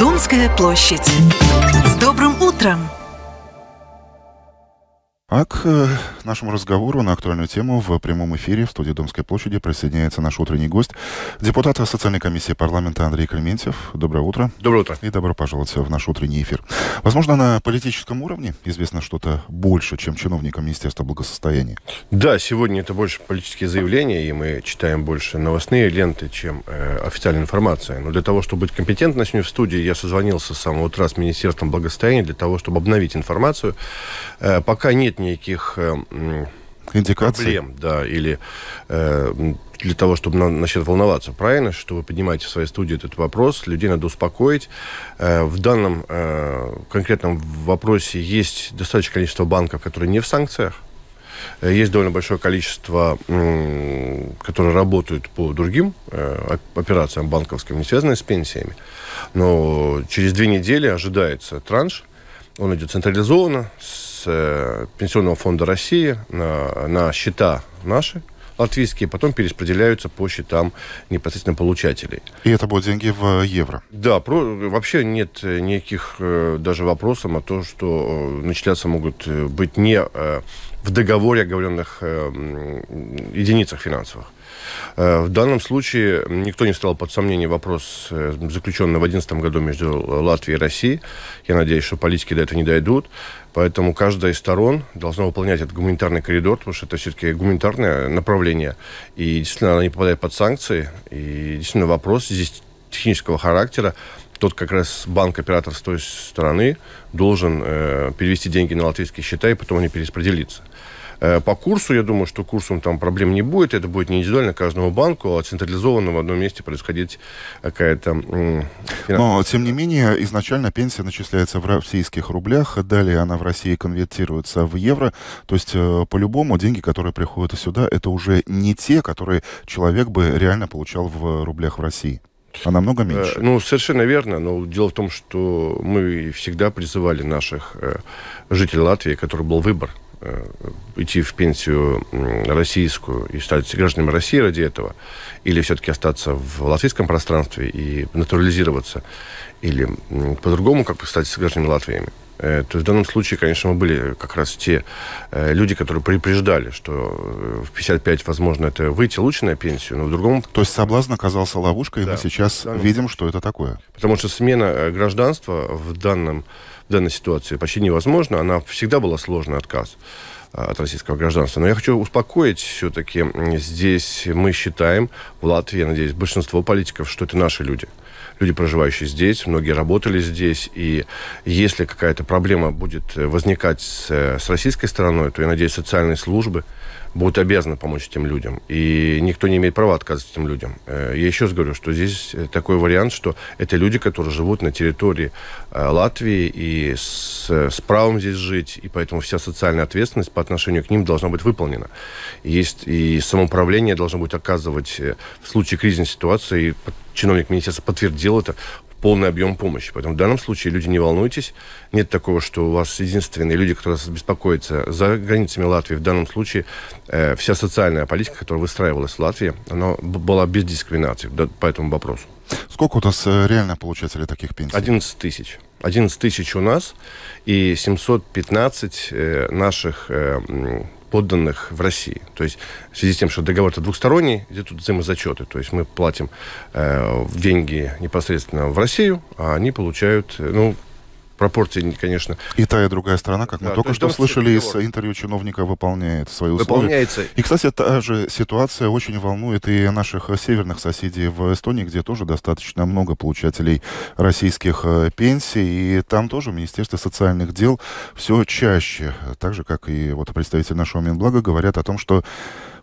Донская площадь. С добрым утром! А к э, нашему разговору на актуальную тему в прямом эфире в студии Домской площади присоединяется наш утренний гость, депутат социальной комиссии парламента Андрей Клементьев. Доброе утро. Доброе утро. И добро пожаловать в наш утренний эфир. Возможно, на политическом уровне известно что-то больше, чем чиновникам Министерства благосостояния. Да, сегодня это больше политические заявления, и мы читаем больше новостные ленты, чем э, официальная информация. Но для того, чтобы быть компетентным, сегодня в студии, я созвонился с самого утра с Министерством благосостояния для того, чтобы обновить информацию. Э, пока нет неких э, Индикаций. проблем, да, или э, для того, чтобы на, насчет волноваться. Правильно, что вы поднимаете в своей студии этот вопрос, людей надо успокоить. Э, в данном э, конкретном вопросе есть достаточное количество банков, которые не в санкциях. Э, есть довольно большое количество, которые работают по другим э, операциям банковским, не связанным с пенсиями. Но через две недели ожидается транш. Он идет централизованно, с из э, Пенсионного фонда России на, э, на счета наши, латвийские, потом перераспределяются по счетам непосредственно получателей. И это будут деньги в евро? Да, про, вообще нет э, никаких даже вопросов о том, что начисляться могут быть не в договоре оговоренных единицах финансовых. Э, в данном случае никто не стал под сомнение вопрос, э, заключенный в 2011 году между Латвией и Россией. Я надеюсь, что политики до этого не дойдут. Поэтому каждая из сторон должна выполнять этот гуманитарный коридор, потому что это все-таки гуманитарное направление. И действительно, она не попадает под санкции. И действительно, вопрос здесь технического характера. Тот как раз банк-оператор с той стороны должен э, перевести деньги на латвийские счета, и потом они перераспределиться. Э, по курсу, я думаю, что курсом там проблем не будет. Это будет не индивидуально каждому банку, а централизованно в одном месте происходить какая-то... Но, тем не менее, изначально пенсия начисляется в российских рублях, далее она в России конвертируется в евро. То есть, э, по-любому, деньги, которые приходят сюда, это уже не те, которые человек бы реально получал в рублях в России. А намного э, меньше. Ну, совершенно верно. Но дело в том, что мы всегда призывали наших жителей Латвии, который был выбор Э, идти в пенсию российскую и стать гражданами России ради этого, или все-таки остаться в латвийском пространстве и натурализироваться, или по-другому как бы стать гражданами Латвии. Э, то есть в данном случае, конечно, мы были как раз те э, люди, которые предупреждали, что э, в 55, возможно, это выйти лучше на пенсию, но в другом... То есть соблазн оказался ловушкой, да, и мы сейчас данном... видим, что это такое. Потому что смена гражданства в, данном, в данной ситуации почти невозможна. Она всегда была сложный отказ от российского гражданства. Но я хочу успокоить все-таки. Здесь мы считаем в Латвии, я надеюсь, большинство политиков, что это наши люди люди, проживающие здесь, многие работали здесь, и если какая-то проблема будет э, возникать с, э, с российской стороной, то, я надеюсь, социальные службы будут обязаны помочь этим людям. И никто не имеет права отказывать этим людям. Э, я еще раз говорю, что здесь такой вариант, что это люди, которые живут на территории Латвии и с, с правом здесь жить, и поэтому вся социальная ответственность по отношению к ним должна быть выполнена. Есть и самоуправление должно быть оказывать в случае кризисной ситуации чиновник министерства подтвердил это, полный объем помощи. Поэтому в данном случае люди не волнуйтесь. Нет такого, что у вас единственные люди, которые вас беспокоятся за границами Латвии. В данном случае э, вся социальная политика, которая выстраивалась в Латвии, она была без дискриминации да, по этому вопросу. Сколько у нас э, реально получается получателей таких пенсий? 11 тысяч. 11 тысяч у нас и 715 э, наших э, подданных в России. То есть в связи с тем, что договор-то двухсторонний, где тут взаимозачеты. То есть мы платим э, деньги непосредственно в Россию, а они получают, э, ну, пропорции, конечно... И та, и другая сторона, как мы только то что слышали из интервью чиновника, выполняет свои условия. Выполняется. И, кстати, та же ситуация очень волнует и наших северных соседей в Эстонии, где тоже достаточно много получателей российских э, пенсий. И там тоже Министерство социальных дел все чаще, так же, как и вот представитель нашего Минблага, говорят о том, что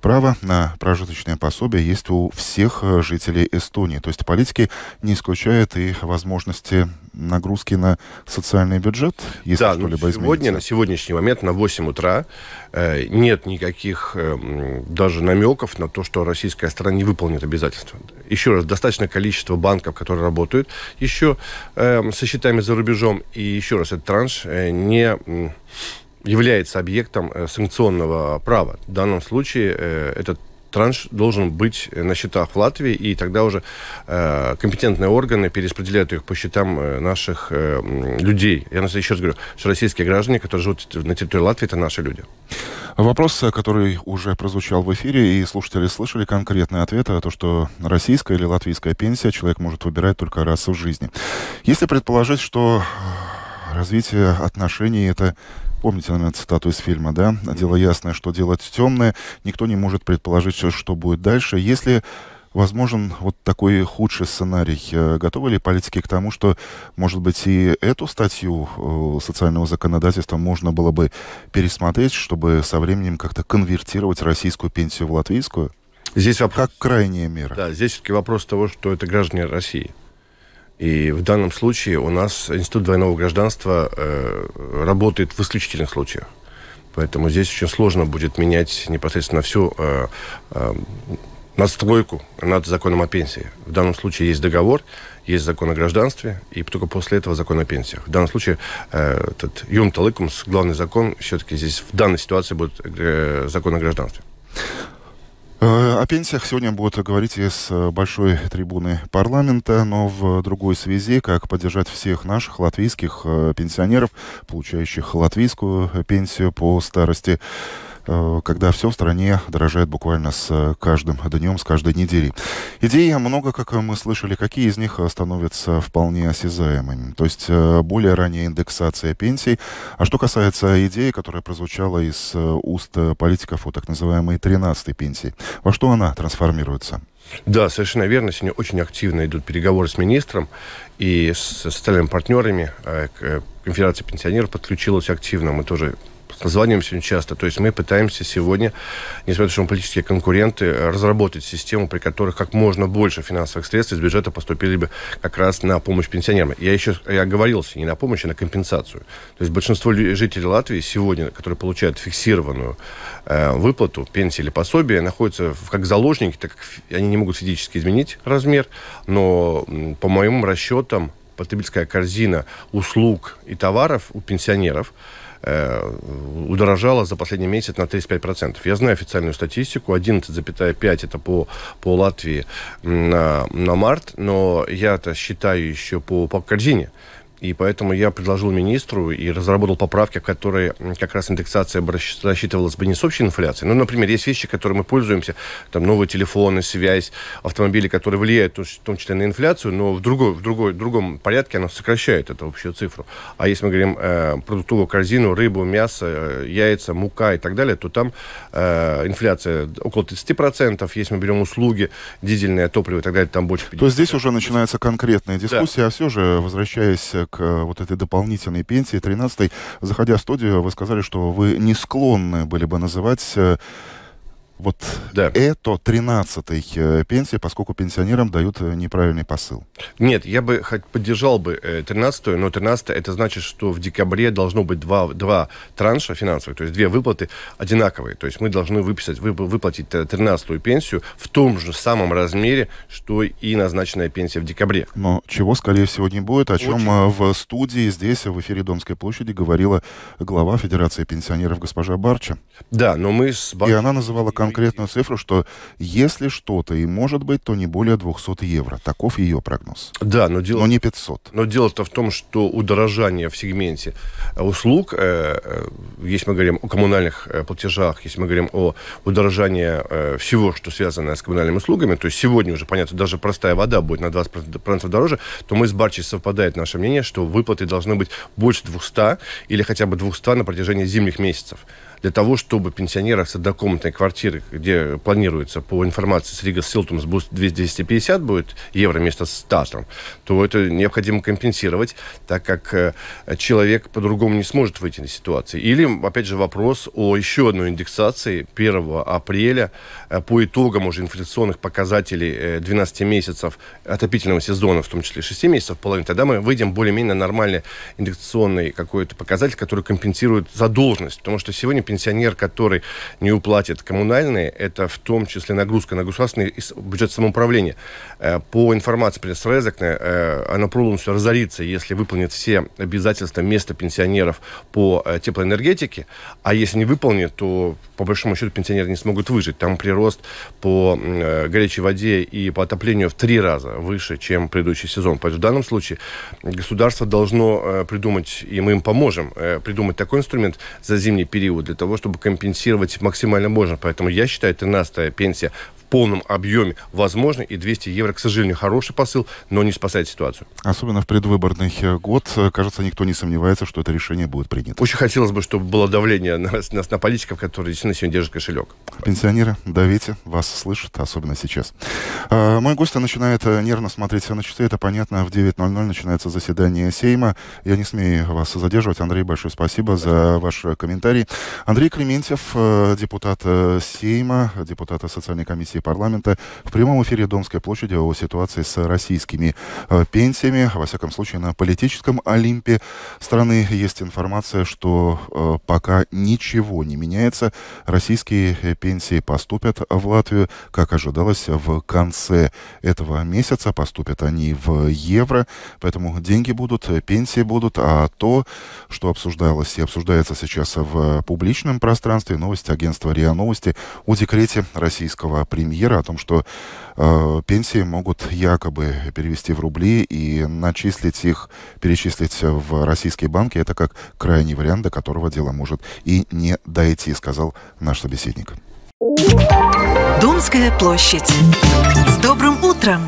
Право на прожиточное пособие есть у всех э, жителей Эстонии. То есть политики не исключают и возможности нагрузки на социальный бюджет, если да, что-либо изменится. Сегодня, на сегодняшний момент, на 8 утра э, нет никаких э, даже намеков на то, что российская сторона не выполнит обязательства. Еще раз, достаточное количество банков, которые работают еще эм, со счетами за рубежом, и еще раз, этот транш не является объектом э, санкционного права. В данном случае э, этот транш должен быть э, на счетах в Латвии, и тогда уже компетентные органы перераспределяют их по счетам наших людей. Я нас еще раз говорю, что российские граждане, которые живут на территории Латвии, это наши люди. Вопрос, который уже прозвучал в эфире, и слушатели слышали конкретный ответ, а то, что российская или латвийская пенсия человек может выбирать только раз в жизни. Если предположить, что развитие отношений это Помните, наверное, цитату из фильма, да? «Дело ясное, что делать темное. Никто не может предположить, что будет дальше. Если возможен вот такой худший сценарий. Э, готовы ли политики к тому, что, может быть, и эту статью э, социального законодательства можно было бы пересмотреть, чтобы со временем как-то конвертировать российскую пенсию в латвийскую? Здесь вопрос... Как крайняя мера. Да, здесь все-таки вопрос того, что это граждане России. И в данном случае у нас институт двойного гражданства э, работает в исключительных случаях. Поэтому здесь очень сложно будет менять непосредственно всю э, э, настройку над законом о пенсии. В данном случае есть договор, есть закон о гражданстве, и только после этого закон о пенсиях. В данном случае э, этот Юм Талыкумс, главный закон, все-таки здесь в данной ситуации будет э, закон о гражданстве. Э, о пенсиях сегодня будут говорить из э, большой трибуны парламента, но в другой связи, как поддержать всех наших латвийских э, пенсионеров, получающих латвийскую пенсию по старости. Э, когда все в стране дорожает буквально с э, каждым днем, с каждой недели. Идей много, как мы слышали, какие из них э, становятся вполне осязаемыми. То есть более ранняя индексация пенсий. А что касается идеи, которая прозвучала из уст политиков о так называемой 13-й пенсии, во что она трансформируется? Да, совершенно верно. Сегодня очень активно идут переговоры с министром и с остальными партнерами. Конфедерация пенсионеров подключилась активно. Мы тоже созваниваемся очень часто. То есть мы пытаемся сегодня, несмотря на то, что мы политические конкуренты, разработать систему, при которой как можно больше финансовых средств из бюджета поступили бы как раз на помощь пенсионерам. Я еще я оговорился, не на помощь, а на компенсацию. То есть большинство жителей Латвии сегодня, которые получают фиксированную э, выплату пенсии или пособие, находятся в, как заложники, так как они не могут физически изменить размер, но по моим расчетам потребительская корзина услуг и товаров у пенсионеров – Э, удорожала за последний месяц на 35%. Я знаю официальную статистику, 11,5 это по, по Латвии на, на март, но я то считаю еще по, по корзине. И поэтому я предложил министру и разработал поправки, в которые как раз индексация рассчитывалась бы не с общей инфляцией. Ну, например, есть вещи, которые мы пользуемся, там новые телефоны, связь, автомобили, которые влияют в том числе на инфляцию, но в, другой, в, другой, в другом порядке она сокращает эту общую цифру. А если мы говорим э, продуктовую корзину, рыбу, мясо, э, яйца, мука и так далее, то там э, инфляция около 30%. Если мы берем услуги, дизельное топливо и так далее, там больше 50%. То есть здесь уже начинается конкретная дискуссия, да. а все же, возвращаясь э, к э, вот этой дополнительной пенсии 13-й. Заходя в студию, вы сказали, что вы не склонны были бы называть э, вот да. это 13-й э, пенсия, поскольку пенсионерам дают э, неправильный посыл. Нет, я бы хоть поддержал бы 13-ю, э, но 13 это значит, что в декабре должно быть два, два транша финансовых, то есть две выплаты одинаковые. То есть мы должны выписать, вып, выплатить 13-ю пенсию в том же самом размере, что и назначенная пенсия в декабре. Но чего, скорее всего, не будет, о чем Очень. в студии здесь, в эфире Домской площади, говорила глава Федерации пенсионеров госпожа Барча. Да, но мы с... И она называла конкретную цифру, что если что-то и может быть, то не более 200 евро. Таков ее прогноз. Да, но дело... Но не 500. Но дело-то в том, что удорожание в сегменте услуг, э, э, если мы говорим о коммунальных э, платежах, если мы говорим о удорожании всего, что связано с коммунальными услугами, то есть сегодня уже, понятно, даже простая вода будет на 20% дороже, то мы с Барчей совпадает наше мнение, что выплаты должны быть больше 200 или хотя бы 200 на протяжении зимних месяцев для того, чтобы пенсионеров с однокомнатной квартиры, где планируется по информации с Рига Силтумс 250 будет евро вместо 100, там, то это необходимо компенсировать, так как э, человек по-другому не сможет выйти на ситуации. Или, опять же, вопрос о еще одной индексации 1 апреля э, по итогам уже инфляционных показателей 12 э, месяцев отопительного сезона, в том числе 6 месяцев, половины. Тогда мы выйдем более-менее на нормальный индексационный какой-то показатель, который компенсирует задолженность. Потому что сегодня пенсионер, который не уплатит коммунальные, это в том числе нагрузка на государственный бюджет самоуправления. Э, по информации пресс-резакна, э, она полностью разорится, если выполнит все обязательства места пенсионеров по э, теплоэнергетике, а если не выполнит, то по большому счету пенсионеры не смогут выжить. Там прирост по горячей воде и по отоплению в три раза выше, чем предыдущий сезон. Поэтому в данном случае государство должно придумать, и мы им поможем, придумать такой инструмент за зимний период для того, чтобы компенсировать максимально можно. Поэтому я считаю, 13-я пенсия полном объеме возможно, и 200 евро, к сожалению, хороший посыл, но не спасает ситуацию. Особенно в предвыборный год, э, кажется, никто не сомневается, что это решение будет принято. Очень хотелось бы, чтобы было давление на, на, на политиков, которые действительно сегодня держат кошелек. Пенсионеры, давите, вас слышат, особенно сейчас. А, мой гость начинает э, нервно смотреть на часы, это понятно, в 9.00 начинается заседание Сейма. Я не смею вас задерживать. Андрей, большое спасибо за ваш комментарий. Андрей Клементьев, депутат Сейма, депутат социальной комиссии комиссии парламента в прямом эфире Домской площади о ситуации с российскими э, пенсиями. Во всяком случае, на политическом Олимпе страны есть информация, что э, пока ничего не меняется. Российские э, пенсии поступят в Латвию, как ожидалось, в конце этого месяца. Поступят они в евро, поэтому деньги будут, пенсии будут, а то, что обсуждалось и обсуждается сейчас в публичном пространстве, новости агентства РИА Новости о декрете российского премьера премьера о том, что э, пенсии могут якобы перевести в рубли и начислить их, перечислить в российские банки. Это как крайний вариант, до которого дело может и не дойти, сказал наш собеседник. Думская площадь. С добрым утром!